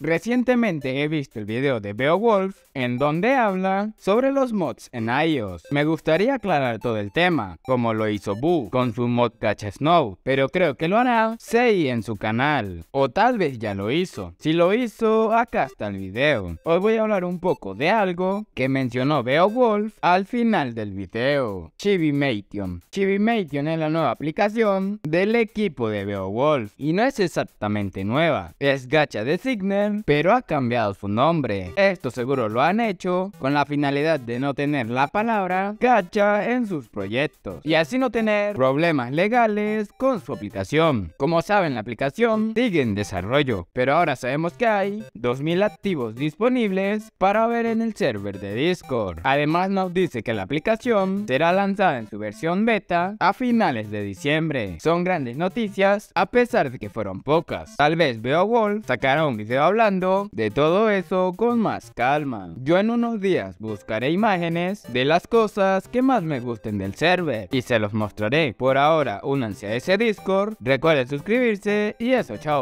Recientemente he visto el video de Beowulf en donde habla sobre los mods en iOS. Me gustaría aclarar todo el tema, como lo hizo Boo con su mod gacha Snow, pero creo que lo hará Sei en su canal, o tal vez ya lo hizo. Si lo hizo, acá está el video. Hoy voy a hablar un poco de algo que mencionó Beowulf al final del video, Chibi Chivimation es la nueva aplicación del equipo de Beowulf, y no es exactamente nueva, es gacha de Signer pero ha cambiado su nombre. Esto seguro lo han hecho con la finalidad de no tener la palabra gacha en sus proyectos y así no tener problemas legales con su aplicación. Como saben, la aplicación sigue en desarrollo, pero ahora sabemos que hay 2000 activos disponibles para ver en el server de Discord. Además nos dice que la aplicación será lanzada en su versión beta a finales de diciembre. Son grandes noticias a pesar de que fueron pocas. Tal vez Beowulf sacará un video hablando hablando de todo eso con más calma. Yo en unos días buscaré imágenes de las cosas que más me gusten del server y se los mostraré. Por ahora, únanse a ese Discord, recuerden suscribirse y eso, chao.